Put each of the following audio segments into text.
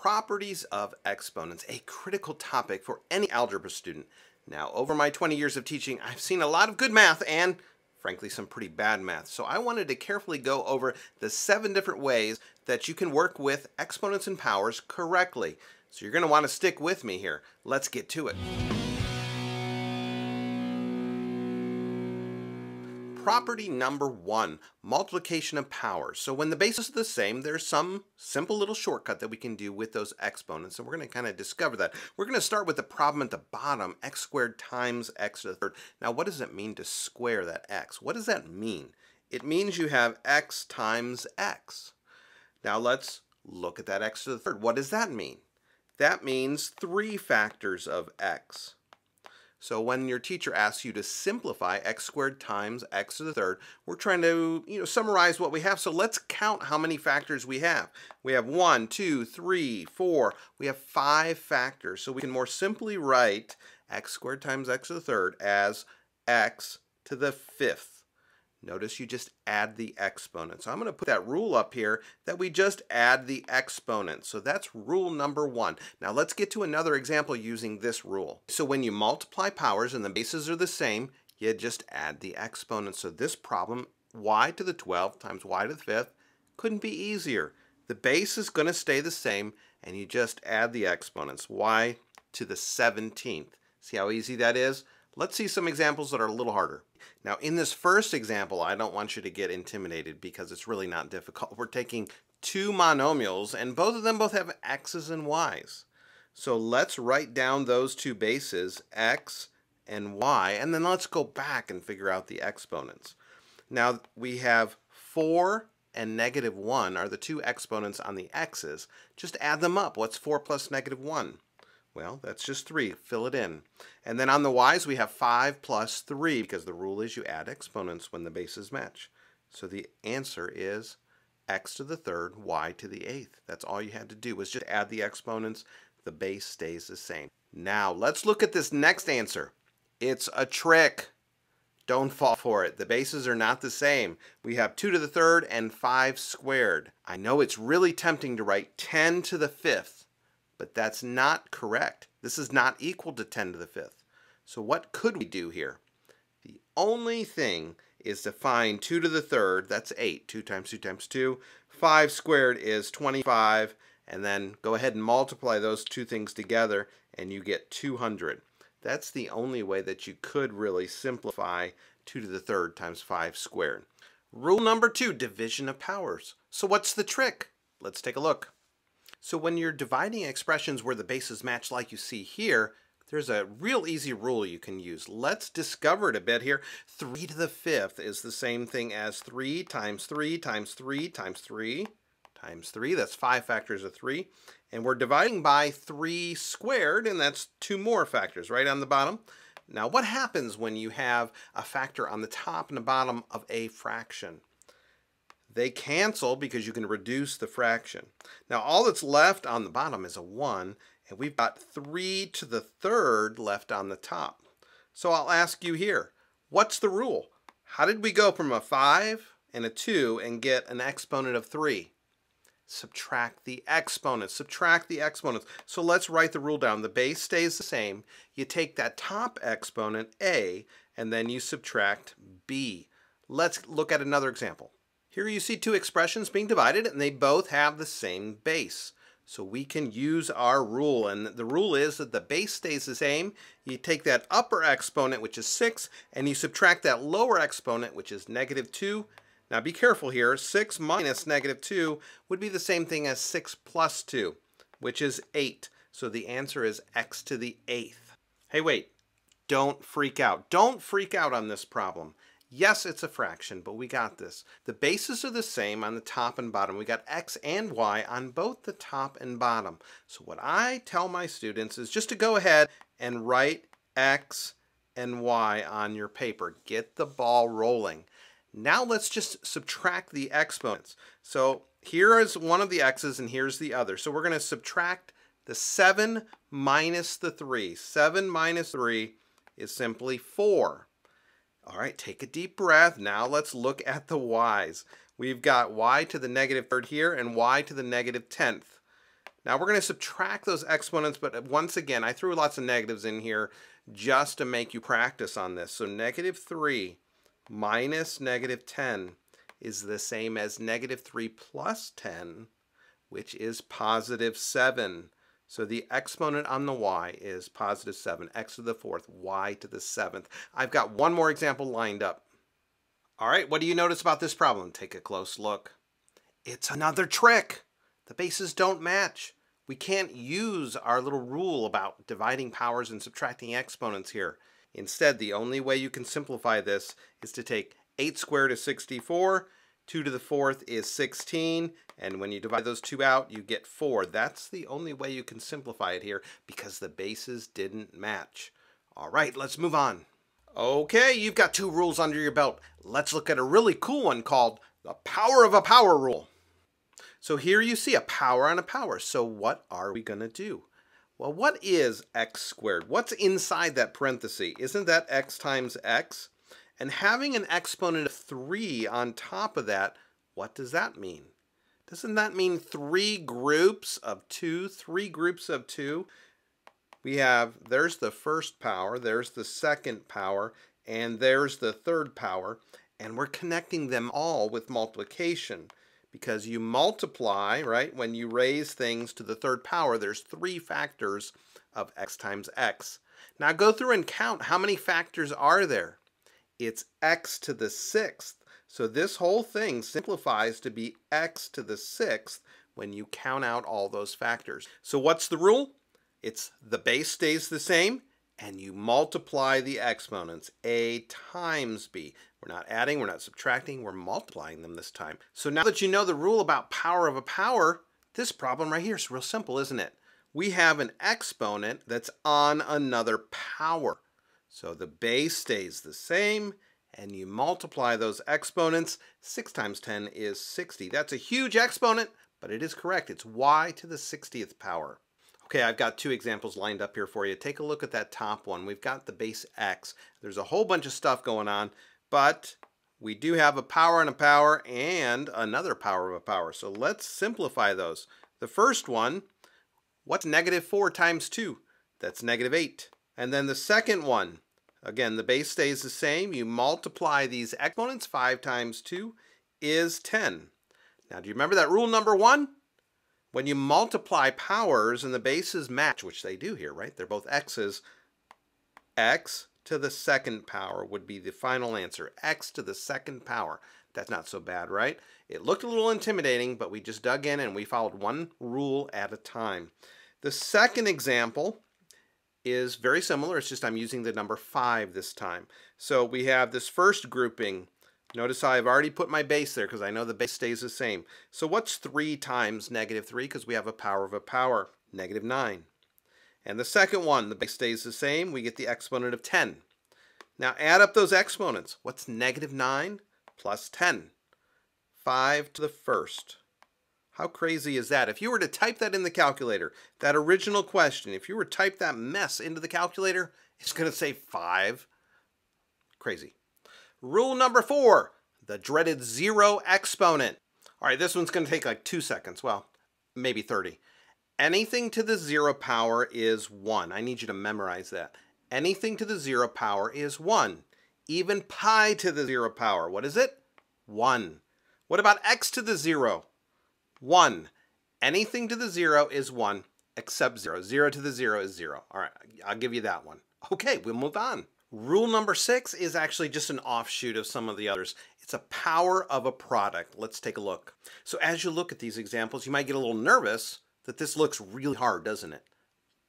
properties of exponents, a critical topic for any algebra student. Now, over my 20 years of teaching, I've seen a lot of good math and frankly, some pretty bad math. So I wanted to carefully go over the seven different ways that you can work with exponents and powers correctly. So you're gonna to want to to stick with me here. Let's get to it. Property number one, multiplication of powers. So when the bases are the same, there's some simple little shortcut that we can do with those exponents, and we're gonna kind of discover that. We're gonna start with the problem at the bottom, x squared times x to the third. Now what does it mean to square that x? What does that mean? It means you have x times x. Now let's look at that x to the third. What does that mean? That means three factors of x. So when your teacher asks you to simplify x squared times x to the third, we're trying to you know summarize what we have. So let's count how many factors we have. We have one, two, three, four. We have five factors. So we can more simply write x squared times x to the third as x to the fifth. Notice you just add the exponent. So I'm going to put that rule up here that we just add the exponent. So that's rule number one. Now let's get to another example using this rule. So when you multiply powers and the bases are the same, you just add the exponent. So this problem, y to the 12th times y to the 5th, couldn't be easier. The base is going to stay the same, and you just add the exponents, y to the 17th. See how easy that is? Let's see some examples that are a little harder. Now in this first example, I don't want you to get intimidated because it's really not difficult. We're taking two monomials and both of them both have x's and y's. So let's write down those two bases, x and y, and then let's go back and figure out the exponents. Now we have 4 and negative 1 are the two exponents on the x's. Just add them up. What's 4 plus negative 1? Well, that's just 3. Fill it in. And then on the y's, we have 5 plus 3 because the rule is you add exponents when the bases match. So the answer is x to the third, y to the eighth. That's all you had to do was just add the exponents. The base stays the same. Now, let's look at this next answer. It's a trick. Don't fall for it. The bases are not the same. We have 2 to the third and 5 squared. I know it's really tempting to write 10 to the fifth but that's not correct. This is not equal to 10 to the fifth. So what could we do here? The only thing is to find 2 to the third, that's 8, 2 times 2 times 2. 5 squared is 25, and then go ahead and multiply those two things together, and you get 200. That's the only way that you could really simplify 2 to the third times 5 squared. Rule number 2, division of powers. So what's the trick? Let's take a look. So when you're dividing expressions where the bases match like you see here, there's a real easy rule you can use. Let's discover it a bit here. 3 to the 5th is the same thing as 3 times 3 times 3 times 3 times 3. That's 5 factors of 3. And we're dividing by 3 squared, and that's 2 more factors right on the bottom. Now what happens when you have a factor on the top and the bottom of a fraction? They cancel because you can reduce the fraction. Now all that's left on the bottom is a 1, and we've got 3 to the third left on the top. So I'll ask you here, what's the rule? How did we go from a 5 and a 2 and get an exponent of 3? Subtract the exponents, subtract the exponents. So let's write the rule down. The base stays the same. You take that top exponent, a, and then you subtract b. Let's look at another example. Here you see two expressions being divided and they both have the same base. So we can use our rule. And the rule is that the base stays the same. You take that upper exponent, which is 6, and you subtract that lower exponent, which is negative 2. Now be careful here. 6 minus negative 2 would be the same thing as 6 plus 2, which is 8. So the answer is x to the 8th. Hey, wait. Don't freak out. Don't freak out on this problem. Yes, it's a fraction, but we got this. The bases are the same on the top and bottom. We got x and y on both the top and bottom. So what I tell my students is just to go ahead and write x and y on your paper. Get the ball rolling. Now let's just subtract the exponents. So here is one of the x's and here's the other. So we're going to subtract the 7 minus the 3. 7 minus 3 is simply 4. All right, take a deep breath. Now let's look at the y's. We've got y to the negative third here and y to the negative 10th. Now we're going to subtract those exponents, but once again, I threw lots of negatives in here just to make you practice on this. So negative 3 minus negative 10 is the same as negative 3 plus 10, which is positive 7. So the exponent on the y is positive 7, x to the 4th, y to the 7th. I've got one more example lined up. All right, what do you notice about this problem? Take a close look. It's another trick. The bases don't match. We can't use our little rule about dividing powers and subtracting exponents here. Instead, the only way you can simplify this is to take 8 squared is 64, 2 to the 4th is 16, and when you divide those two out, you get 4. That's the only way you can simplify it here because the bases didn't match. All right, let's move on. Okay, you've got two rules under your belt. Let's look at a really cool one called the power of a power rule. So here you see a power on a power. So what are we going to do? Well, what is x squared? What's inside that parenthesis? Isn't that x times x? And having an exponent of 3 on top of that, what does that mean? Doesn't that mean three groups of two? Three groups of two? We have, there's the first power, there's the second power, and there's the third power. And we're connecting them all with multiplication because you multiply, right? When you raise things to the third power, there's three factors of x times x. Now go through and count how many factors are there it's x to the sixth. So this whole thing simplifies to be x to the sixth when you count out all those factors. So what's the rule? It's the base stays the same and you multiply the exponents, a times b. We're not adding, we're not subtracting, we're multiplying them this time. So now that you know the rule about power of a power, this problem right here is real simple, isn't it? We have an exponent that's on another power. So the base stays the same, and you multiply those exponents. 6 times 10 is 60. That's a huge exponent, but it is correct. It's y to the 60th power. Okay, I've got two examples lined up here for you. Take a look at that top one. We've got the base x. There's a whole bunch of stuff going on, but we do have a power and a power and another power of a power. So let's simplify those. The first one, what's negative 4 times 2? That's negative 8. And then the second one, Again, the base stays the same. You multiply these exponents. 5 times 2 is 10. Now, do you remember that rule number one? When you multiply powers and the bases match, which they do here, right? They're both x's. x to the second power would be the final answer. x to the second power. That's not so bad, right? It looked a little intimidating, but we just dug in and we followed one rule at a time. The second example is very similar. It's just I'm using the number 5 this time. So we have this first grouping. Notice how I've already put my base there because I know the base stays the same. So what's 3 times negative 3? Because we have a power of a power, negative 9. And the second one, the base stays the same. We get the exponent of 10. Now add up those exponents. What's negative 9 plus 10? 5 to the first. How crazy is that? If you were to type that in the calculator, that original question, if you were to type that mess into the calculator, it's going to say 5. Crazy. Rule number 4, the dreaded zero exponent. All right, this one's going to take like 2 seconds. Well, maybe 30. Anything to the zero power is 1. I need you to memorize that. Anything to the zero power is 1. Even pi to the zero power, what is it? 1. What about x to the zero? 1. Anything to the 0 is 1 except 0. 0 to the 0 is 0. All right, I'll give you that one. Okay, we'll move on. Rule number 6 is actually just an offshoot of some of the others. It's a power of a product. Let's take a look. So as you look at these examples, you might get a little nervous that this looks really hard, doesn't it?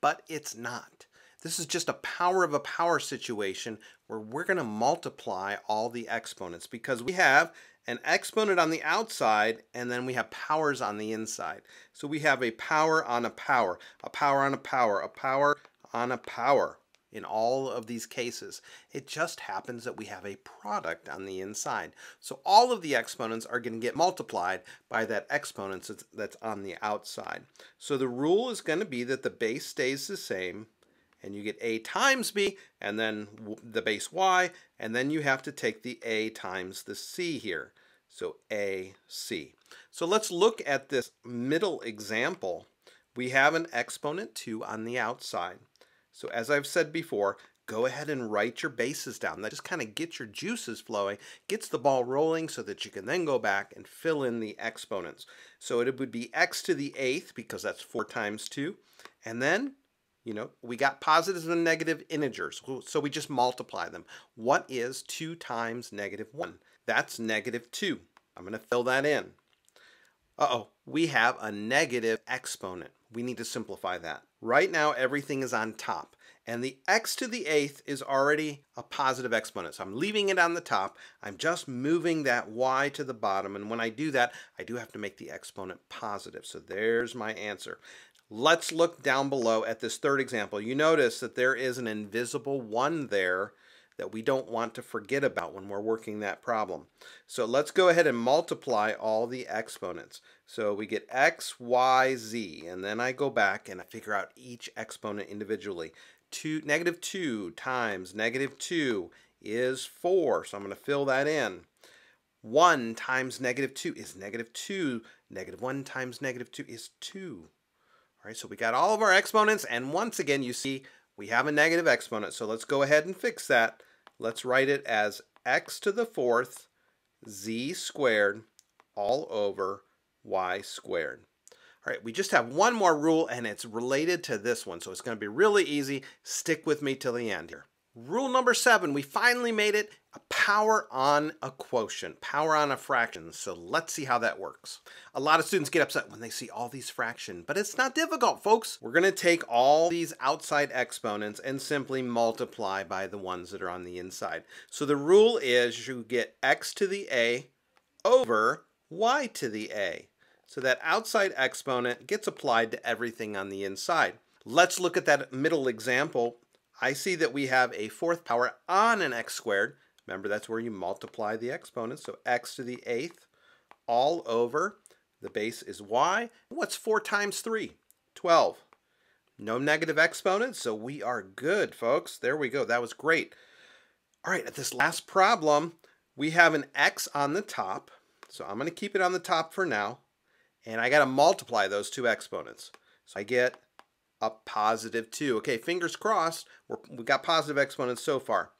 But it's not. This is just a power of a power situation where we're going to multiply all the exponents because we have an exponent on the outside, and then we have powers on the inside. So we have a power on a power, a power on a power, a power on a power in all of these cases. It just happens that we have a product on the inside. So all of the exponents are going to get multiplied by that exponent that's on the outside. So the rule is going to be that the base stays the same and you get a times b, and then the base y, and then you have to take the a times the c here. So ac. So let's look at this middle example. We have an exponent 2 on the outside. So as I've said before, go ahead and write your bases down. That just kind of gets your juices flowing, gets the ball rolling so that you can then go back and fill in the exponents. So it would be x to the eighth because that's 4 times 2. And then you know, we got positives and negative integers, so we just multiply them. What is 2 times negative 1? That's negative 2. I'm going to fill that in. Uh-oh, we have a negative exponent. We need to simplify that. Right now, everything is on top. And the x to the eighth is already a positive exponent. So I'm leaving it on the top. I'm just moving that y to the bottom. And when I do that, I do have to make the exponent positive. So there's my answer. Let's look down below at this third example. You notice that there is an invisible 1 there that we don't want to forget about when we're working that problem. So let's go ahead and multiply all the exponents. So we get x, y, z, and then I go back and I figure out each exponent individually two, negative 2 times negative 2 is 4. So I'm going to fill that in. 1 times negative 2 is negative 2. Negative 1 times negative 2 is 2. All right, so we got all of our exponents. And once again, you see we have a negative exponent. So let's go ahead and fix that. Let's write it as x to the fourth z squared all over y squared. All right, we just have one more rule and it's related to this one. So it's gonna be really easy. Stick with me till the end here. Rule number seven, we finally made it a power on a quotient, power on a fraction. So let's see how that works. A lot of students get upset when they see all these fractions, but it's not difficult, folks. We're gonna take all these outside exponents and simply multiply by the ones that are on the inside. So the rule is you get x to the a over y to the a. So that outside exponent gets applied to everything on the inside. Let's look at that middle example. I see that we have a fourth power on an x squared. Remember, that's where you multiply the exponents. So x to the eighth all over. The base is y. What's 4 times 3? 12. No negative exponents, so we are good, folks. There we go. That was great. All right, at this last problem, we have an x on the top. So I'm going to keep it on the top for now. And I got to multiply those two exponents. So I get a positive 2. Okay, fingers crossed, we're, we got positive exponents so far.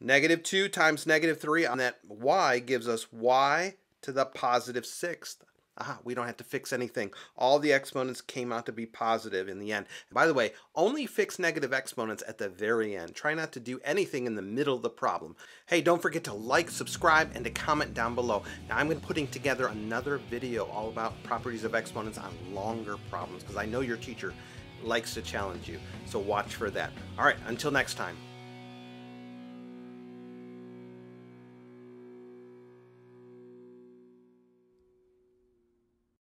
Negative 2 times negative 3 on that y gives us y to the positive 6th. Aha, we don't have to fix anything. All the exponents came out to be positive in the end. And by the way, only fix negative exponents at the very end. Try not to do anything in the middle of the problem. Hey, don't forget to like, subscribe, and to comment down below. Now I'm going to putting together another video all about properties of exponents on longer problems because I know your teacher likes to challenge you. So watch for that. All right, until next time.